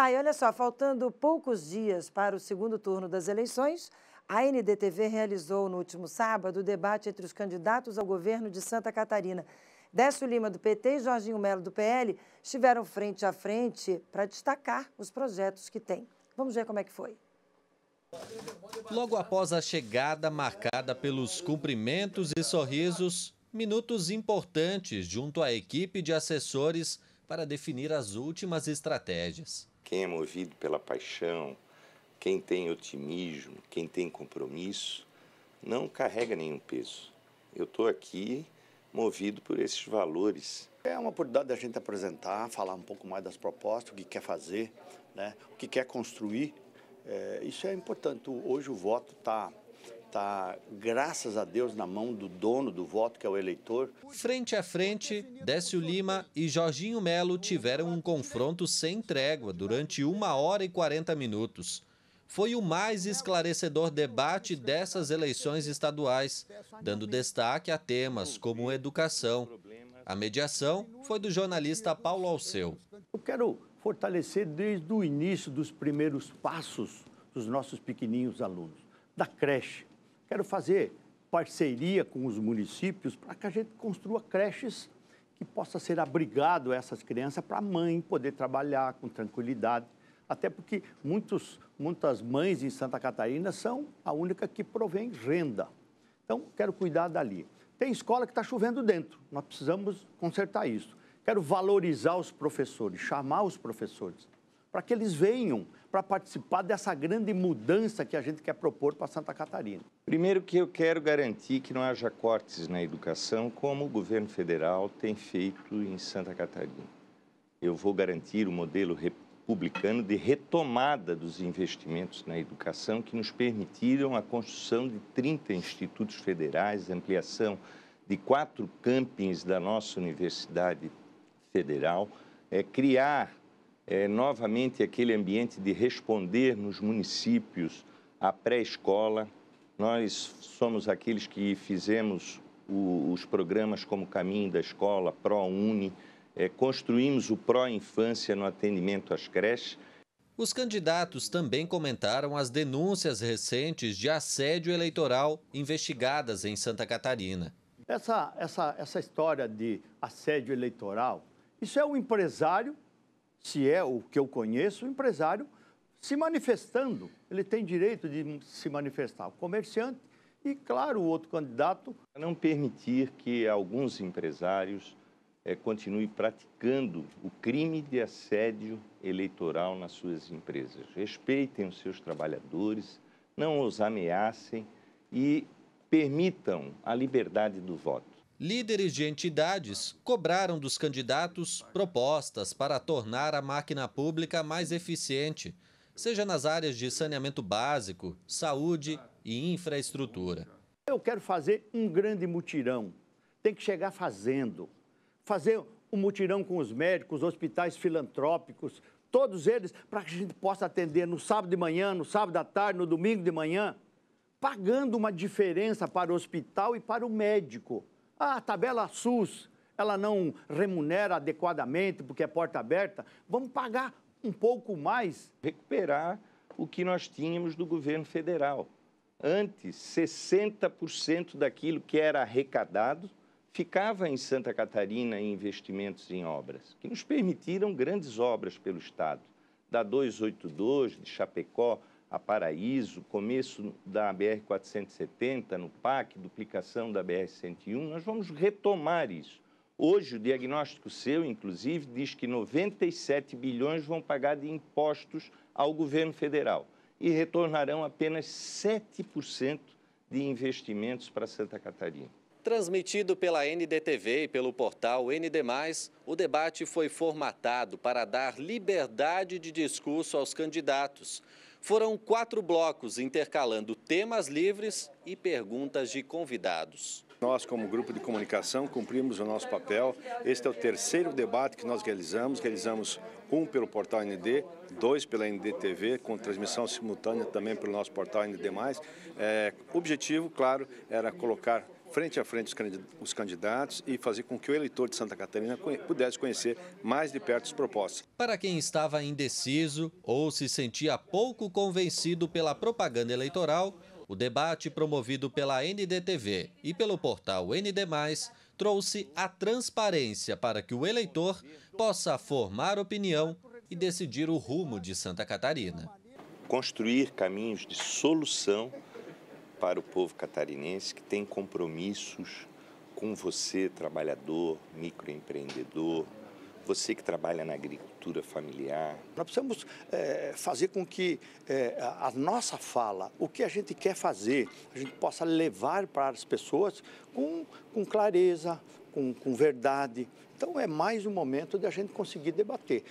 Tá, e olha só, faltando poucos dias para o segundo turno das eleições, a NDTV realizou no último sábado o debate entre os candidatos ao governo de Santa Catarina. Décio Lima, do PT, e Jorginho Melo, do PL, estiveram frente a frente para destacar os projetos que têm. Vamos ver como é que foi. Logo após a chegada marcada pelos cumprimentos e sorrisos, minutos importantes junto à equipe de assessores para definir as últimas estratégias quem é movido pela paixão, quem tem otimismo, quem tem compromisso, não carrega nenhum peso. Eu estou aqui movido por esses valores. É uma oportunidade da gente apresentar, falar um pouco mais das propostas, o que quer fazer, né, o que quer construir. É, isso é importante. Hoje o voto está está, graças a Deus, na mão do dono do voto, que é o eleitor. Frente a frente, Décio Lima e Jorginho Melo tiveram um confronto sem trégua durante uma hora e 40 minutos. Foi o mais esclarecedor debate dessas eleições estaduais, dando destaque a temas como educação. A mediação foi do jornalista Paulo Alceu. Eu quero fortalecer desde o início dos primeiros passos dos nossos pequeninhos alunos, da creche Quero fazer parceria com os municípios para que a gente construa creches que possa ser abrigado essas crianças para a mãe poder trabalhar com tranquilidade. Até porque muitos, muitas mães em Santa Catarina são a única que provém renda. Então, quero cuidar dali. Tem escola que está chovendo dentro, nós precisamos consertar isso. Quero valorizar os professores, chamar os professores, para que eles venham para participar dessa grande mudança que a gente quer propor para Santa Catarina? Primeiro que eu quero garantir que não haja cortes na educação, como o governo federal tem feito em Santa Catarina. Eu vou garantir o modelo republicano de retomada dos investimentos na educação que nos permitiram a construção de 30 institutos federais, ampliação de quatro campings da nossa Universidade Federal, é, criar é, novamente aquele ambiente de responder nos municípios à pré-escola. Nós somos aqueles que fizemos o, os programas como Caminho da Escola, ProUni, é, construímos o Pró-Infância no atendimento às creches. Os candidatos também comentaram as denúncias recentes de assédio eleitoral investigadas em Santa Catarina. Essa, essa, essa história de assédio eleitoral, isso é um empresário se é o que eu conheço, o empresário se manifestando. Ele tem direito de se manifestar. O comerciante e, claro, o outro candidato. Não permitir que alguns empresários é, continuem praticando o crime de assédio eleitoral nas suas empresas. Respeitem os seus trabalhadores, não os ameacem e permitam a liberdade do voto. Líderes de entidades cobraram dos candidatos propostas para tornar a máquina pública mais eficiente, seja nas áreas de saneamento básico, saúde e infraestrutura. Eu quero fazer um grande mutirão. Tem que chegar fazendo. Fazer um mutirão com os médicos, hospitais filantrópicos, todos eles, para que a gente possa atender no sábado de manhã, no sábado à tarde, no domingo de manhã, pagando uma diferença para o hospital e para o médico. A tabela SUS, ela não remunera adequadamente porque é porta aberta. Vamos pagar um pouco mais. Recuperar o que nós tínhamos do governo federal. Antes, 60% daquilo que era arrecadado ficava em Santa Catarina em investimentos em obras, que nos permitiram grandes obras pelo Estado. Da 282, de Chapecó a Paraíso, começo da BR-470, no PAC, duplicação da BR-101, nós vamos retomar isso. Hoje, o diagnóstico seu, inclusive, diz que 97 bilhões vão pagar de impostos ao governo federal e retornarão apenas 7% de investimentos para Santa Catarina. Transmitido pela NDTV e pelo portal ND, o debate foi formatado para dar liberdade de discurso aos candidatos. Foram quatro blocos intercalando temas livres e perguntas de convidados. Nós, como grupo de comunicação, cumprimos o nosso papel. Este é o terceiro debate que nós realizamos. Realizamos um pelo portal ND, dois pela NDTV, com transmissão simultânea também pelo nosso portal ND+. É, o objetivo, claro, era colocar frente a frente os candidatos e fazer com que o eleitor de Santa Catarina pudesse conhecer mais de perto as propostas. Para quem estava indeciso ou se sentia pouco convencido pela propaganda eleitoral, o debate promovido pela NDTV e pelo portal ND+, trouxe a transparência para que o eleitor possa formar opinião e decidir o rumo de Santa Catarina. Construir caminhos de solução para o povo catarinense que tem compromissos com você, trabalhador, microempreendedor, você que trabalha na agricultura familiar. Nós precisamos é, fazer com que é, a nossa fala, o que a gente quer fazer, a gente possa levar para as pessoas com, com clareza, com, com verdade. Então é mais um momento de a gente conseguir debater.